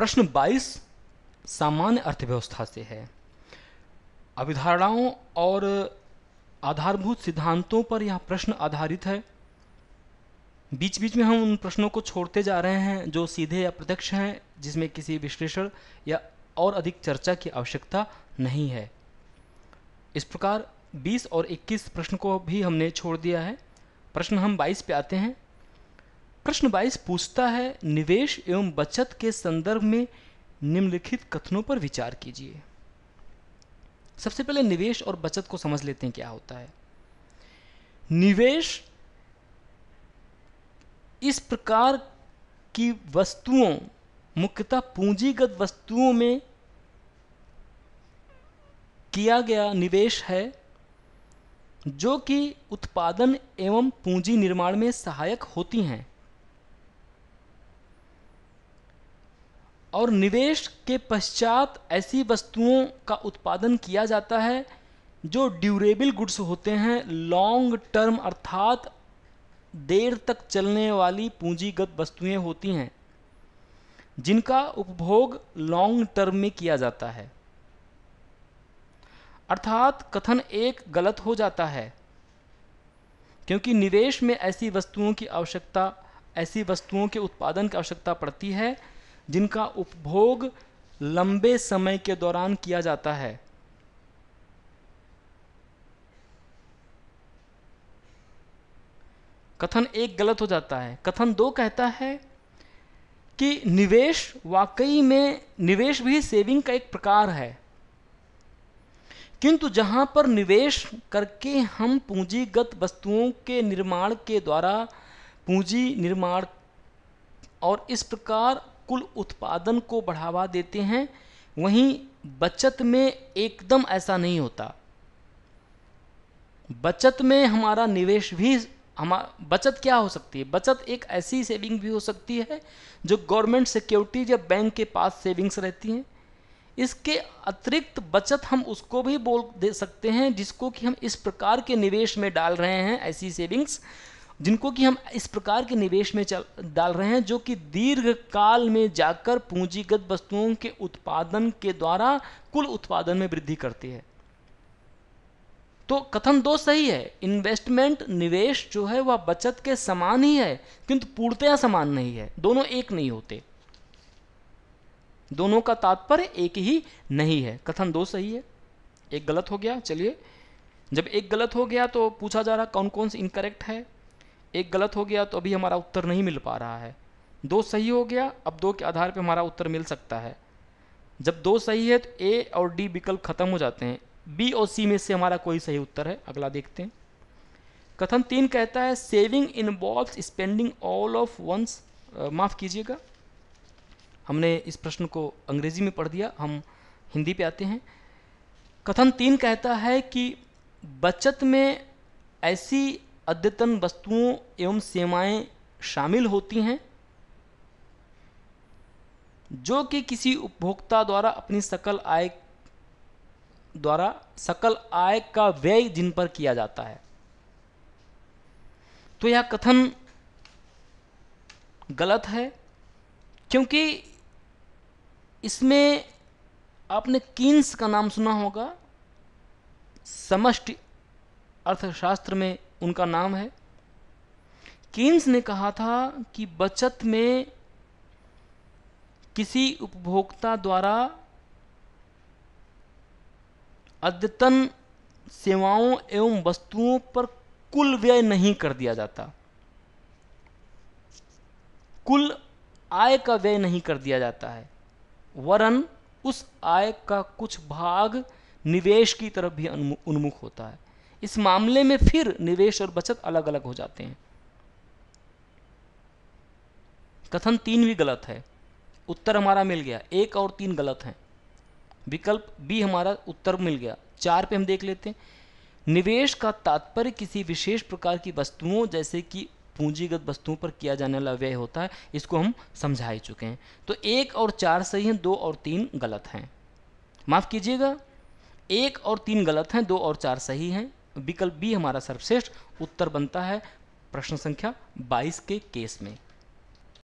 प्रश्न 22 सामान्य अर्थव्यवस्था से है अभिधारणाओं और आधारभूत सिद्धांतों पर यह प्रश्न आधारित है बीच बीच में हम उन प्रश्नों को छोड़ते जा रहे हैं जो सीधे या प्रत्यक्ष हैं जिसमें किसी विश्लेषण या और अधिक चर्चा की आवश्यकता नहीं है इस प्रकार 20 और 21 प्रश्न को भी हमने छोड़ दिया है प्रश्न हम 22 पे आते हैं प्रश्न बाईस पूछता है निवेश एवं बचत के संदर्भ में निम्नलिखित कथनों पर विचार कीजिए सबसे पहले निवेश और बचत को समझ लेते हैं क्या होता है निवेश इस प्रकार की वस्तुओं मुख्यतः पूंजीगत वस्तुओं में किया गया निवेश है जो कि उत्पादन एवं पूंजी निर्माण में सहायक होती हैं और निवेश के पश्चात ऐसी वस्तुओं का उत्पादन किया जाता है जो ड्यूरेबल गुड्स होते हैं लॉन्ग टर्म अर्थात देर तक चलने वाली पूंजीगत वस्तुएं होती हैं जिनका उपभोग लॉन्ग टर्म में किया जाता है अर्थात कथन एक गलत हो जाता है क्योंकि निवेश में ऐसी वस्तुओं की आवश्यकता ऐसी वस्तुओं के उत्पादन की आवश्यकता पड़ती है जिनका उपभोग लंबे समय के दौरान किया जाता है कथन एक गलत हो जाता है कथन दो कहता है कि निवेश वाकई में निवेश भी सेविंग का एक प्रकार है किंतु जहां पर निवेश करके हम पूंजीगत वस्तुओं के निर्माण के द्वारा पूंजी निर्माण और इस प्रकार कुल उत्पादन को बढ़ावा देते हैं वहीं बचत में एकदम ऐसा नहीं होता बचत में हमारा निवेश भी हम बचत क्या हो सकती है बचत एक ऐसी सेविंग भी हो सकती है जो गवर्नमेंट सिक्योरिटी या बैंक के पास सेविंग्स रहती हैं इसके अतिरिक्त बचत हम उसको भी बोल दे सकते हैं जिसको कि हम इस प्रकार के निवेश में डाल रहे हैं ऐसी सेविंग्स जिनको कि हम इस प्रकार के निवेश में चल डाल रहे हैं जो कि दीर्घ काल में जाकर पूंजीगत वस्तुओं के उत्पादन के द्वारा कुल उत्पादन में वृद्धि करती है तो कथन दो सही है इन्वेस्टमेंट निवेश जो है वह बचत के समान ही है किंतु पूर्णतया समान नहीं है दोनों एक नहीं होते दोनों का तात्पर्य एक ही नहीं है कथन दो सही है एक गलत हो गया चलिए जब एक गलत हो गया तो पूछा जा रहा कौन कौन से इनकरेक्ट है एक गलत हो गया तो अभी हमारा उत्तर नहीं मिल पा रहा है दो सही हो गया अब दो के आधार पर हमारा उत्तर मिल सकता है जब दो सही है तो ए और डी विकल्प खत्म हो जाते हैं बी और सी में से हमारा कोई सही उत्तर है अगला देखते हैं कथन तीन कहता है saving balls spending all of once माफ़ कीजिएगा हमने इस प्रश्न को अंग्रेजी में पढ़ दिया हम हिंदी पे आते हैं कथन तीन कहता है कि बचत में ऐसी अद्यतन वस्तुओं एवं सेवाएं शामिल होती हैं जो कि किसी उपभोक्ता द्वारा अपनी सकल आय द्वारा सकल आय का व्यय जिन पर किया जाता है तो यह कथन गलत है क्योंकि इसमें आपने कीन्स का नाम सुना होगा समष्टि अर्थशास्त्र में उनका नाम है किन्स ने कहा था कि बचत में किसी उपभोक्ता द्वारा अद्यतन सेवाओं एवं वस्तुओं पर कुल व्यय नहीं कर दिया जाता कुल आय का व्यय नहीं कर दिया जाता है वरन उस आय का कुछ भाग निवेश की तरफ भी उन्मुख होता है इस मामले में फिर निवेश और बचत अलग अलग हो जाते हैं कथन तीन भी गलत है उत्तर हमारा मिल गया एक और तीन गलत हैं विकल्प बी हमारा उत्तर मिल गया चार पे हम देख लेते हैं निवेश का तात्पर्य किसी विशेष प्रकार की वस्तुओं जैसे कि पूंजीगत वस्तुओं पर किया जाने वाला व्यय होता है इसको हम समझा ही चुके हैं तो एक और चार सही हैं दो और तीन गलत हैं माफ़ कीजिएगा एक और तीन गलत हैं दो और चार सही हैं विकल्प बी हमारा सर्वश्रेष्ठ उत्तर बनता है प्रश्न संख्या 22 के केस में